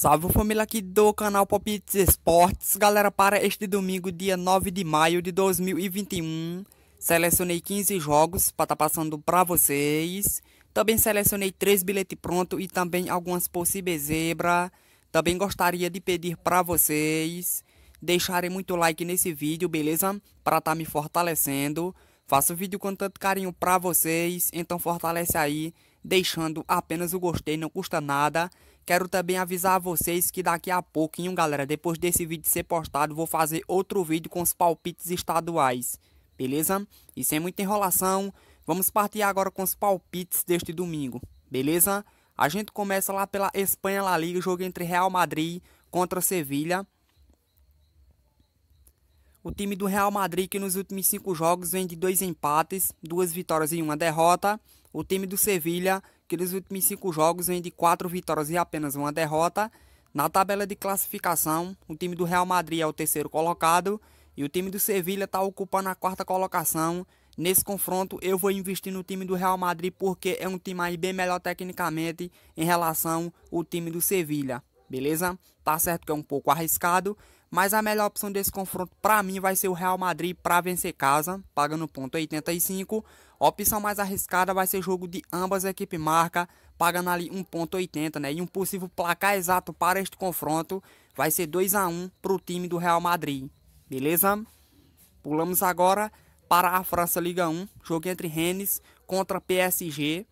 Salve família aqui do canal Pop Esportes. Galera, para este domingo, dia 9 de maio de 2021, selecionei 15 jogos para estar tá passando para vocês. Também selecionei 3 bilhetes pronto e também algumas possíveis zebra. Também gostaria de pedir para vocês deixarem muito like nesse vídeo, beleza? Para estar tá me fortalecendo. Faço vídeo com tanto carinho para vocês, então fortalece aí deixando apenas o gostei, não custa nada. Quero também avisar a vocês que daqui a pouquinho, galera, depois desse vídeo ser postado, vou fazer outro vídeo com os palpites estaduais, beleza? E sem muita enrolação, vamos partir agora com os palpites deste domingo, beleza? A gente começa lá pela Espanha La Liga, jogo entre Real Madrid contra Sevilha. O time do Real Madrid que nos últimos cinco jogos vem de dois empates, duas vitórias e uma derrota. O time do Sevilha aqueles últimos cinco jogos vem de quatro vitórias e apenas uma derrota. Na tabela de classificação, o time do Real Madrid é o terceiro colocado e o time do Sevilha está ocupando a quarta colocação. Nesse confronto, eu vou investir no time do Real Madrid porque é um time aí bem melhor tecnicamente em relação ao time do Sevilha, beleza? Tá certo que é um pouco arriscado, mas a melhor opção desse confronto para mim vai ser o Real Madrid para vencer casa, pagando ponto 85. A opção mais arriscada vai ser jogo de ambas equipes marca, pagando ali 1.80, né? E um possível placar exato para este confronto vai ser 2 x 1 para o time do Real Madrid. Beleza? Pulamos agora para a França Liga 1, jogo entre Rennes contra PSG.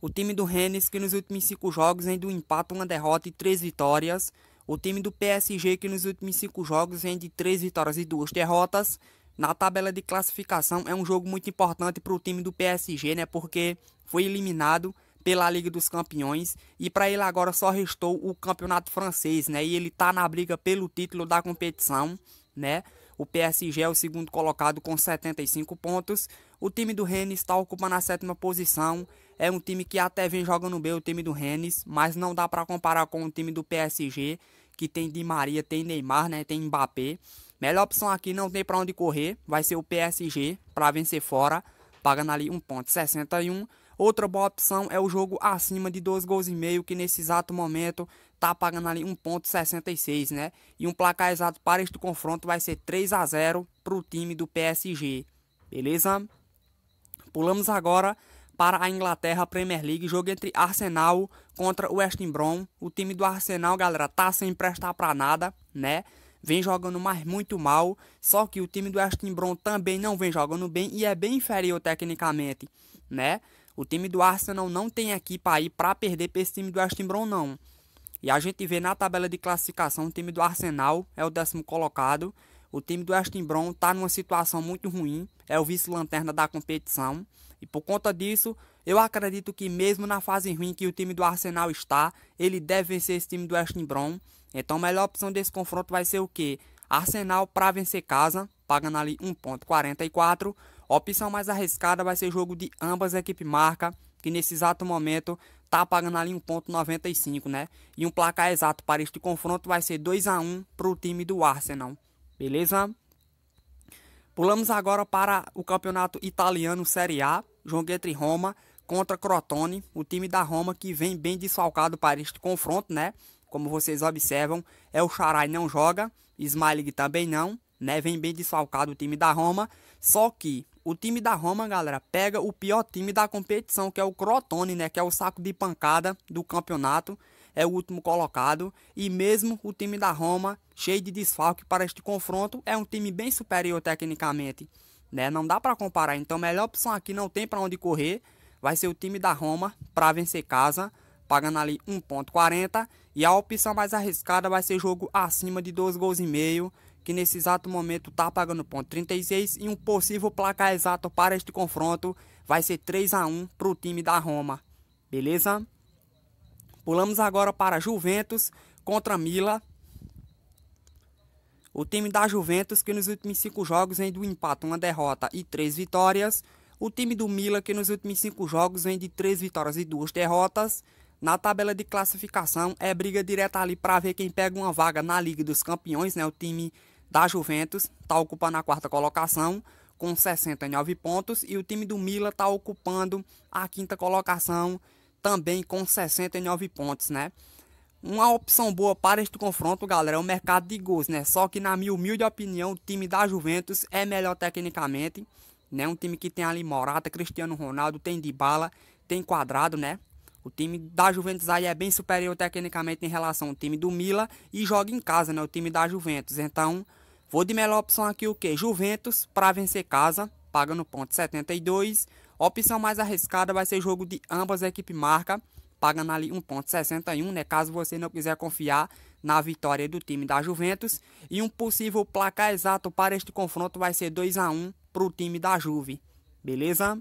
O time do Rennes que nos últimos 5 jogos vem do empate, uma derrota e 3 vitórias. O time do PSG que nos últimos 5 jogos vem de 3 vitórias e 2 derrotas na tabela de classificação é um jogo muito importante para o time do PSG, né? Porque foi eliminado pela Liga dos Campeões e para ele agora só restou o campeonato francês, né? E ele está na briga pelo título da competição, né? O PSG é o segundo colocado com 75 pontos. O time do Rennes está ocupando a sétima posição. É um time que até vem jogando bem o time do Rennes, mas não dá para comparar com o time do PSG, que tem Di Maria, tem Neymar, né? Tem Mbappé. Melhor opção aqui, não tem para onde correr, vai ser o PSG para vencer fora, pagando ali 1.61. Outra boa opção é o jogo acima de 2 gols e meio, que nesse exato momento tá pagando ali 1.66, né? E um placar exato para este confronto vai ser 3 a 0 para o time do PSG. Beleza? Pulamos agora para a Inglaterra Premier League, jogo entre Arsenal contra o West Brom. O time do Arsenal, galera, tá sem prestar para nada, né? vem jogando mais muito mal, só que o time do Aston Brown também não vem jogando bem e é bem inferior tecnicamente, né? O time do Arsenal não tem para aí para perder para esse time do Aston Brown não. E a gente vê na tabela de classificação, o time do Arsenal é o décimo colocado, o time do Aston Brown está numa situação muito ruim, é o vice-lanterna da competição. E por conta disso, eu acredito que mesmo na fase ruim que o time do Arsenal está, ele deve vencer esse time do Aston Brown então a melhor opção desse confronto vai ser o quê? Arsenal para vencer casa, pagando ali 1.44. Opção mais arriscada vai ser jogo de ambas equipes marca, que nesse exato momento tá pagando ali 1.95, né? E um placar exato para este confronto vai ser 2 a 1 para o time do Arsenal. Beleza? Pulamos agora para o campeonato italiano Série A, jogo entre Roma contra Crotone, o time da Roma que vem bem desfalcado para este confronto, né? como vocês observam, é o Charay não joga, Smiley também não, né? Vem bem desfalcado o time da Roma, só que o time da Roma, galera, pega o pior time da competição, que é o Crotone, né? Que é o saco de pancada do campeonato, é o último colocado. E mesmo o time da Roma, cheio de desfalque para este confronto, é um time bem superior tecnicamente, né? Não dá para comparar, então a melhor opção aqui não tem para onde correr, vai ser o time da Roma para vencer casa pagando ali 1.40. E a opção mais arriscada vai ser jogo acima de 2 gols e meio, que nesse exato momento tá pagando ponto e um possível placar exato para este confronto vai ser 3 a 1 para o time da Roma. Beleza? Pulamos agora para Juventus contra Mila. O time da Juventus, que nos últimos cinco jogos vem do empate, uma derrota e três vitórias. O time do Mila, que nos últimos cinco jogos vem de três vitórias e duas derrotas. Na tabela de classificação é briga direta ali para ver quem pega uma vaga na Liga dos Campeões, né? O time da Juventus está ocupando a quarta colocação com 69 pontos e o time do Mila está ocupando a quinta colocação também com 69 pontos, né? Uma opção boa para este confronto, galera, é o mercado de gols, né? Só que na minha humilde opinião, o time da Juventus é melhor tecnicamente, né? Um time que tem ali Morata, Cristiano Ronaldo, tem Dybala, tem Quadrado, né? O time da Juventus aí é bem superior tecnicamente em relação ao time do Mila e joga em casa, né? O time da Juventus. Então, vou de melhor opção aqui o que? Juventus para vencer casa, paga no ponto 72. A opção mais arriscada vai ser jogo de ambas a equipe marca, pagando ali 1.61, né? Caso você não quiser confiar na vitória do time da Juventus. E um possível placar exato para este confronto vai ser 2 a 1 para o time da Juve. Beleza?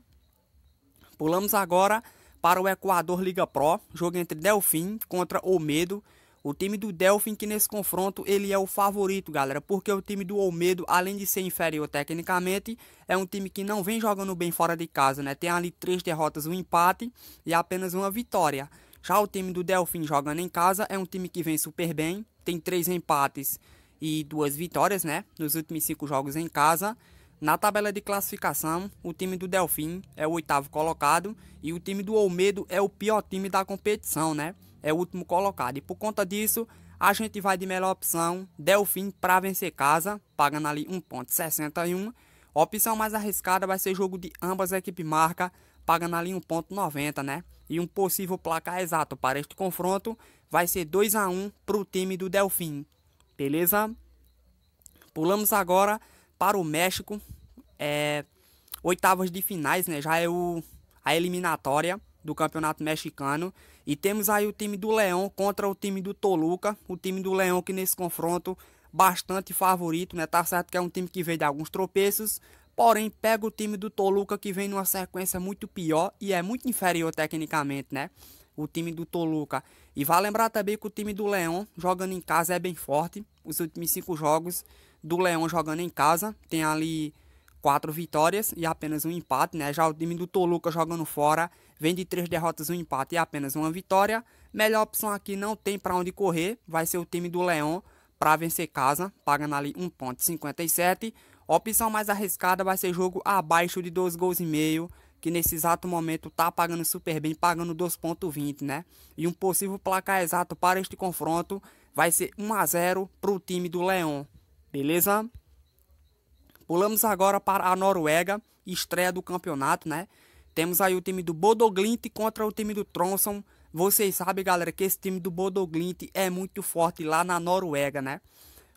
Pulamos agora para o Equador Liga Pro, jogo entre Delfim contra Olmedo. O time do Delfim que nesse confronto ele é o favorito, galera, porque o time do Olmedo, além de ser inferior tecnicamente, é um time que não vem jogando bem fora de casa, né? Tem ali três derrotas, um empate e apenas uma vitória. Já o time do Delfim jogando em casa é um time que vem super bem, tem três empates e duas vitórias, né? Nos últimos cinco jogos em casa. Na tabela de classificação, o time do Delfim é o oitavo colocado e o time do Olmedo é o pior time da competição, né? É o último colocado. E por conta disso, a gente vai de melhor opção, Delfim para vencer casa, pagando ali 1.61. A opção mais arriscada vai ser jogo de ambas as equipes marca, pagando ali 1.90, né? E um possível placar exato para este confronto vai ser 2 a 1 para o time do Delfim. Beleza? Pulamos agora para o México. É, oitavas de finais, né? Já é o, a eliminatória do campeonato mexicano. E temos aí o time do Leão contra o time do Toluca. O time do Leão que nesse confronto bastante favorito, né? Tá certo que é um time que vem de alguns tropeços, porém pega o time do Toluca que vem numa sequência muito pior e é muito inferior tecnicamente, né? O time do Toluca. E vale lembrar também que o time do Leão, jogando em casa, é bem forte. Os últimos cinco jogos do Leão jogando em casa, tem ali quatro vitórias e apenas um empate, né? Já o time do Toluca jogando fora, vem de três derrotas, um empate e apenas uma vitória. Melhor opção aqui não tem para onde correr, vai ser o time do Leão para vencer casa, pagando ali 1.57. Opção mais arriscada vai ser jogo abaixo de 2 gols e meio, que nesse exato momento tá pagando super bem, pagando 2.20, né? E um possível placar exato para este confronto vai ser 1 a 0 para o time do Leão. Beleza? Pulamos agora para a Noruega, estreia do campeonato, né? Temos aí o time do Bodoglint contra o time do Tronson. Vocês sabem, galera, que esse time do Bodoglint é muito forte lá na Noruega, né?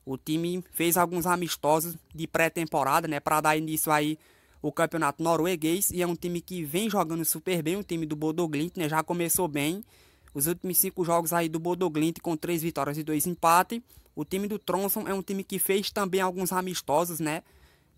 O time fez alguns amistosos de pré-temporada, né? Para dar início aí o campeonato norueguês. E é um time que vem jogando super bem, o time do Bodoglint, né? Já começou bem os últimos cinco jogos aí do Bodoglint com três vitórias e dois empates. O time do Tronson é um time que fez também alguns amistosos, né?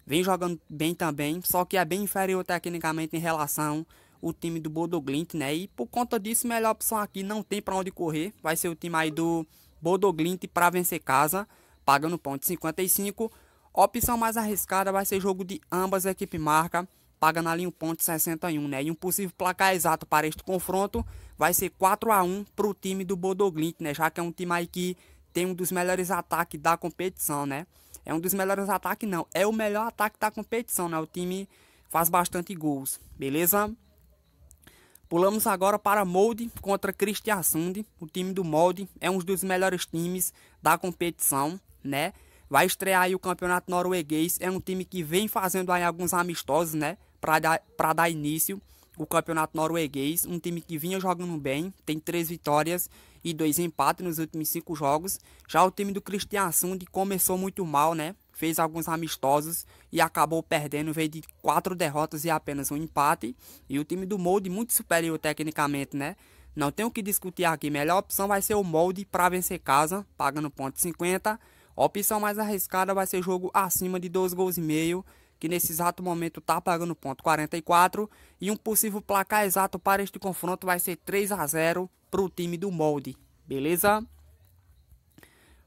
Vem jogando bem também, só que é bem inferior tecnicamente em relação o time do Bodoglint, né? E por conta disso, melhor opção aqui não tem para onde correr. Vai ser o time aí do Bodoglint para vencer casa, pagando ponto 55. Opção mais arriscada vai ser jogo de ambas equipes marca paga na linha ponte 61, né? E um possível placar exato para este confronto vai ser 4 a 1 para o time do Bodoglint, né? Já que é um time aí que tem um dos melhores ataques da competição, né? É um dos melhores ataques, não. É o melhor ataque da competição, né? O time faz bastante gols, beleza? Pulamos agora para Molde contra Sund O time do Molde é um dos melhores times da competição, né? Vai estrear aí o campeonato norueguês. É um time que vem fazendo aí alguns amistosos, né? Para dar, dar início o campeonato norueguês. Um time que vinha jogando bem. Tem três vitórias e dois empates nos últimos cinco jogos. Já o time do Christian Sund começou muito mal, né? Fez alguns amistosos e acabou perdendo. Veio de quatro derrotas e apenas um empate. E o time do Molde muito superior tecnicamente, né? Não tem o que discutir aqui. Melhor opção vai ser o Molde para vencer casa, pagando ponto 50 a opção mais arriscada vai ser jogo acima de 2 gols e meio, que nesse exato momento está pagando ponto 44, e um possível placar exato para este confronto vai ser 3 a 0 para o time do molde, beleza?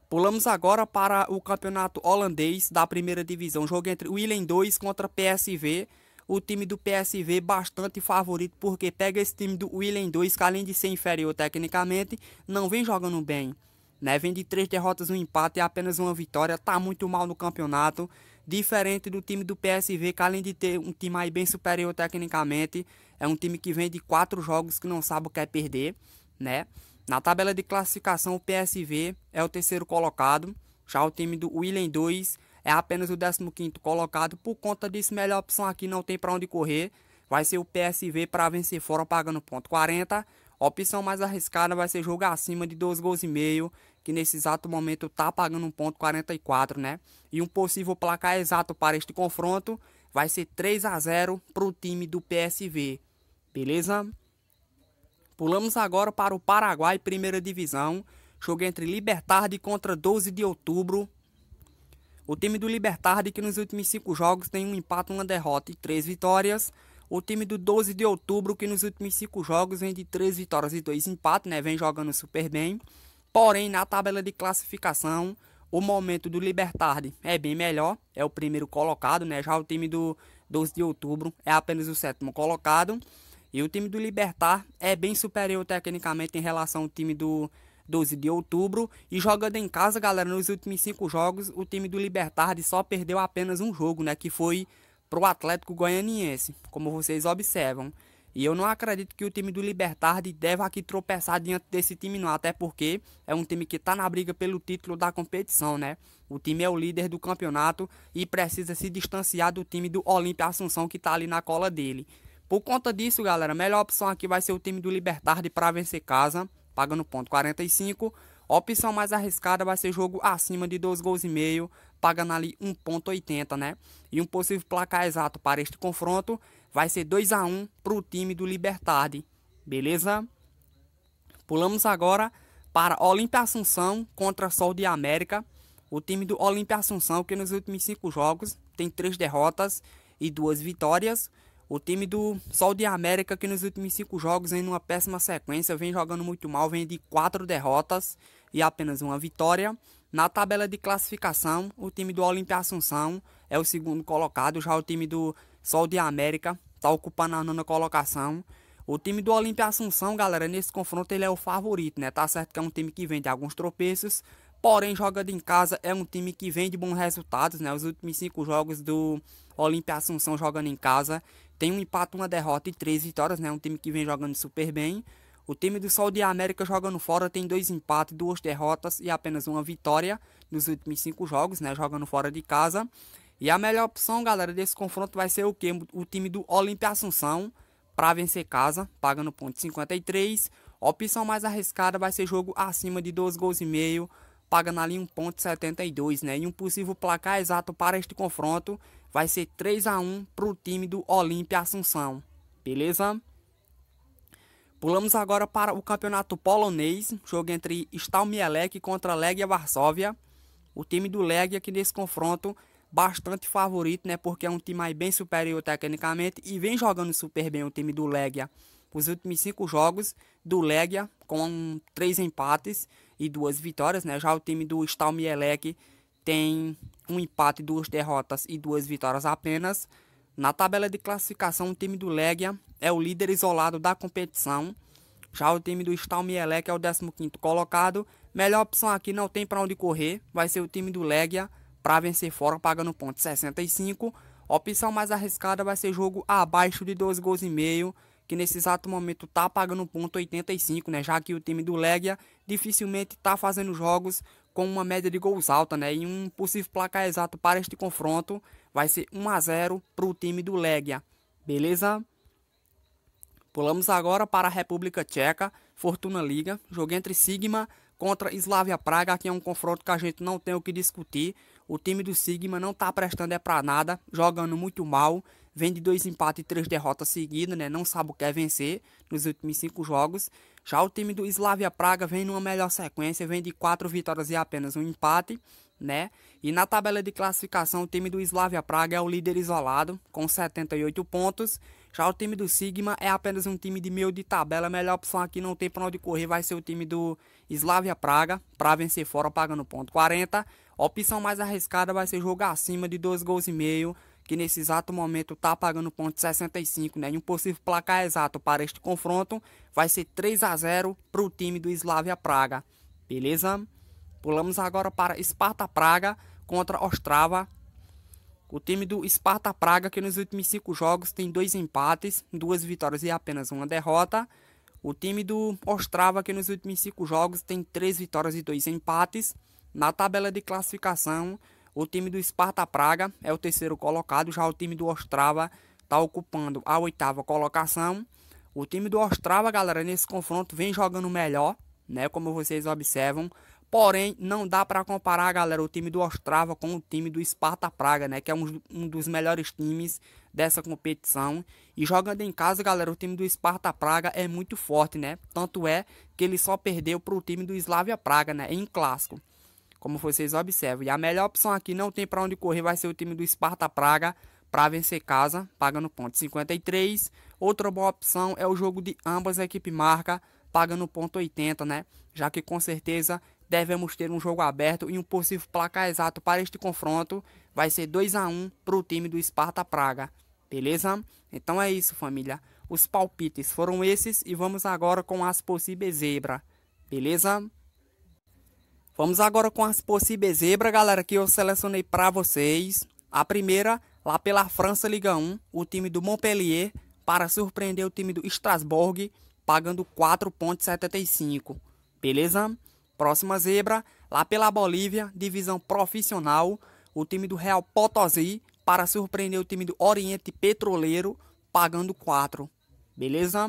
Pulamos agora para o campeonato holandês da primeira divisão, jogo entre Willem 2 contra PSV, o time do PSV bastante favorito, porque pega esse time do Willem 2, que além de ser inferior tecnicamente, não vem jogando bem né? Vem de três derrotas, um empate e apenas uma vitória. Tá muito mal no campeonato. Diferente do time do PSV, que além de ter um time aí bem superior tecnicamente, é um time que vem de quatro jogos que não sabe o que é perder, né? Na tabela de classificação, o PSV é o terceiro colocado. Já o time do William 2 é apenas o 15 colocado. Por conta disso, melhor opção aqui não tem para onde correr. Vai ser o PSV para vencer fora pagando ponto 40. A opção mais arriscada vai ser jogo acima de dois gols e meio que nesse exato momento está pagando 1.44, né? E um possível placar exato para este confronto vai ser 3 a 0 para o time do PSV, beleza? Pulamos agora para o Paraguai, primeira divisão. Jogo entre Libertad contra 12 de outubro. O time do Libertad que nos últimos 5 jogos tem um empate, uma derrota e 3 vitórias. O time do 12 de outubro, que nos últimos 5 jogos vem de 3 vitórias e 2 empates, né? Vem jogando super bem. Porém, na tabela de classificação, o momento do Libertad é bem melhor, é o primeiro colocado, né? Já o time do 12 de outubro é apenas o sétimo colocado. E o time do Libertar é bem superior tecnicamente em relação ao time do 12 de outubro. E jogando em casa, galera, nos últimos cinco jogos, o time do Libertard só perdeu apenas um jogo, né? Que foi pro Atlético Goianiense, como vocês observam. E eu não acredito que o time do Libertad deva aqui tropeçar diante desse time, não. Até porque é um time que está na briga pelo título da competição, né? O time é o líder do campeonato e precisa se distanciar do time do Olímpia Assunção, que está ali na cola dele. Por conta disso, galera, a melhor opção aqui vai ser o time do Libertad para vencer casa, pagando ponto 45. A opção mais arriscada vai ser jogo acima de 2 gols e meio, pagando ali 1.80, né? E um possível placar exato para este confronto vai ser 2 a 1 para o time do Libertad, beleza? Pulamos agora para Olímpia Assunção contra Sol de América. O time do Olímpia Assunção, que nos últimos cinco jogos tem três derrotas e duas vitórias. O time do Sol de América, que nos últimos cinco jogos vem numa péssima sequência, vem jogando muito mal, vem de quatro derrotas e apenas uma vitória. Na tabela de classificação, o time do Olímpia Assunção é o segundo colocado, já o time do Sol de América está ocupando a nona colocação. O time do Olímpia Assunção, galera, nesse confronto ele é o favorito, né? Tá certo que é um time que vende alguns tropeços, porém jogando em casa é um time que vende bons resultados, né? Os últimos cinco jogos do Olímpia Assunção jogando em casa tem um empate, uma derrota e três vitórias, né? Um time que vem jogando super bem. O time do Sol de América jogando fora tem dois empates, duas derrotas e apenas uma vitória nos últimos cinco jogos, né? Jogando fora de casa. E a melhor opção, galera, desse confronto vai ser o que? O time do Olímpia Assunção para vencer casa, pagando ponto 53. A opção mais arriscada vai ser jogo acima de 2 gols e meio, pagando ali 1.72, né? E um possível placar exato para este confronto vai ser 3 a 1 para o time do Olímpia Assunção, beleza? Pulamos agora para o campeonato polonês, jogo entre Stal Mielec contra Legia Varsóvia. O time do Legia que nesse confronto bastante favorito, né? Porque é um time aí bem superior tecnicamente e vem jogando super bem o time do Legia. Os últimos cinco jogos do Legia, com três empates e duas vitórias, né? Já o time do Stal Mielec tem um empate, duas derrotas e duas vitórias apenas. Na tabela de classificação, o time do Legia é o líder isolado da competição. Já o time do Stal Mielec é o 15º colocado. Melhor opção aqui não tem para onde correr, vai ser o time do Legia para vencer fora pagando ponto 65. A opção mais arriscada vai ser jogo abaixo de 12 gols e meio, que nesse exato momento tá pagando ponto 85, né? Já que o time do Legia dificilmente tá fazendo jogos com uma média de gols alta, né? E um possível placar exato para este confronto vai ser 1 a 0 para o time do Legia. Beleza? Pulamos agora para a República Tcheca, Fortuna Liga, jogo entre Sigma contra Slavia Praga, que é um confronto que a gente não tem o que discutir. O time do Sigma não tá prestando é para nada, jogando muito mal. Vem de dois empates e três derrotas seguidas, né? Não sabe o que é vencer nos últimos cinco jogos. Já o time do Slavia Praga vem numa melhor sequência, vem de quatro vitórias e apenas um empate, né? E na tabela de classificação, o time do Slavia Praga é o líder isolado, com 78 pontos. Já o time do Sigma é apenas um time de meio de tabela. A melhor opção aqui não tem para onde correr vai ser o time do Slavia Praga para vencer fora pagando ponto 40. A opção mais arriscada vai ser jogar acima de 2 gols e meio, que nesse exato momento está pagando ponto 65, né? E um possível placar exato para este confronto vai ser 3 a 0 para o time do Slavia Praga. Beleza? Pulamos agora para Sparta Praga contra Ostrava. O time do Sparta Praga, que nos últimos cinco jogos tem dois empates, duas vitórias e apenas uma derrota. O time do Ostrava, que nos últimos cinco jogos tem três vitórias e dois empates na tabela de classificação, o time do Sparta Praga é o terceiro colocado, já o time do Ostrava está ocupando a oitava colocação. O time do Ostrava, galera, nesse confronto vem jogando melhor, né? Como vocês observam. Porém, não dá para comparar, galera, o time do Ostrava com o time do Sparta Praga, né? Que é um, um, dos melhores times dessa competição. E jogando em casa, galera, o time do Sparta Praga é muito forte, né? Tanto é que ele só perdeu para o time do Slavia Praga, né? Em clássico como vocês observam. E a melhor opção aqui, não tem para onde correr, vai ser o time do Esparta Praga para vencer casa, pagando ponto 53. Outra boa opção é o jogo de ambas a equipe marca, pagando ponto 80, né? Já que com certeza devemos ter um jogo aberto e um possível placar exato para este confronto vai ser 2 a 1 para o time do Esparta Praga. Beleza? Então é isso, família. Os palpites foram esses e vamos agora com as possíveis zebra. Beleza? Vamos agora com as possíveis zebras, galera, que eu selecionei para vocês. A primeira, lá pela França Liga 1, o time do Montpellier, para surpreender o time do Strasbourg, pagando 4,75. Beleza? Próxima zebra, lá pela Bolívia, divisão profissional, o time do Real Potosí, para surpreender o time do Oriente Petroleiro, pagando 4. Beleza?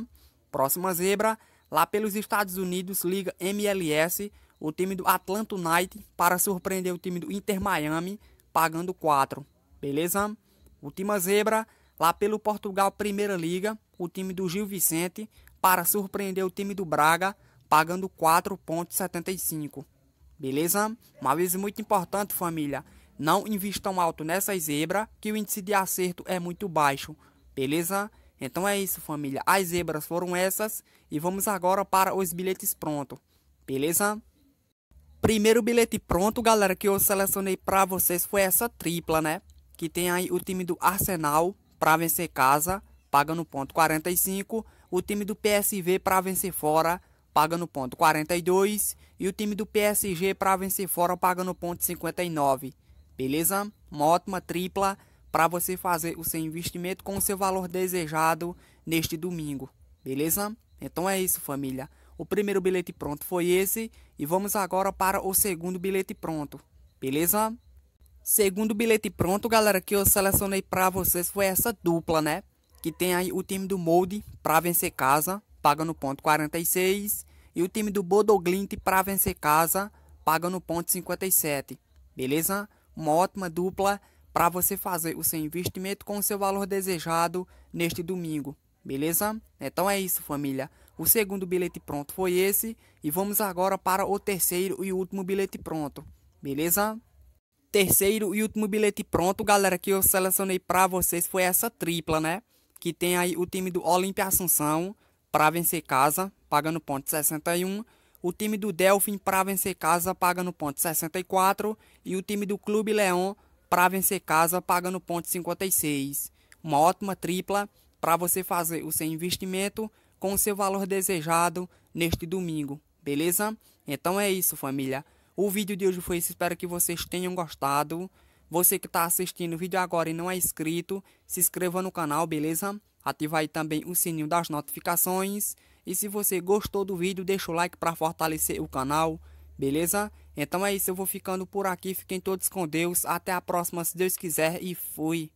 Próxima zebra, lá pelos Estados Unidos, Liga MLS, o time do Atlanta United para surpreender o time do Inter Miami, pagando 4, beleza? Última zebra, lá pelo Portugal Primeira Liga, o time do Gil Vicente para surpreender o time do Braga, pagando 4,75, beleza? Uma vez muito importante, família, não investam alto nessa zebra, que o índice de acerto é muito baixo, beleza? Então é isso, família. As zebras foram essas e vamos agora para os bilhetes pronto. Beleza? Primeiro bilhete pronto, galera, que eu selecionei pra vocês foi essa tripla, né? Que tem aí o time do Arsenal pra vencer casa, paga no ponto 45. O time do PSV pra vencer fora, paga no ponto 42. E o time do PSG pra vencer fora, paga no ponto 59. Beleza? Uma ótima tripla para você fazer o seu investimento com o seu valor desejado neste domingo. Beleza? Então é isso, família. O primeiro bilhete pronto foi esse. E vamos agora para o segundo bilhete pronto, beleza? Segundo bilhete pronto, galera, que eu selecionei para vocês foi essa dupla, né? Que tem aí o time do Molde para vencer casa, paga no ponto 46. E o time do Bodoglint para vencer casa, paga no ponto 57. Beleza? Uma ótima dupla para você fazer o seu investimento com o seu valor desejado neste domingo. Beleza? Então é isso, família. O segundo bilhete pronto foi esse e vamos agora para o terceiro e último bilhete pronto, beleza? Terceiro e último bilhete pronto, galera, que eu selecionei para vocês foi essa tripla, né? Que tem aí o time do Olímpia Assunção para vencer casa, pagando ponto 61, o time do Delfim para vencer casa, pagando ponto 64 e o time do Clube Leão para vencer casa, pagando ponto 56. Uma ótima tripla para você fazer o seu investimento com o seu valor desejado neste domingo, beleza? Então é isso, família. O vídeo de hoje foi esse, espero que vocês tenham gostado. Você que está assistindo o vídeo agora e não é inscrito, se inscreva no canal, beleza? Ative aí também o sininho das notificações. E se você gostou do vídeo, deixa o like para fortalecer o canal, beleza? Então é isso, eu vou ficando por aqui. Fiquem todos com Deus. Até a próxima, se Deus quiser, e fui!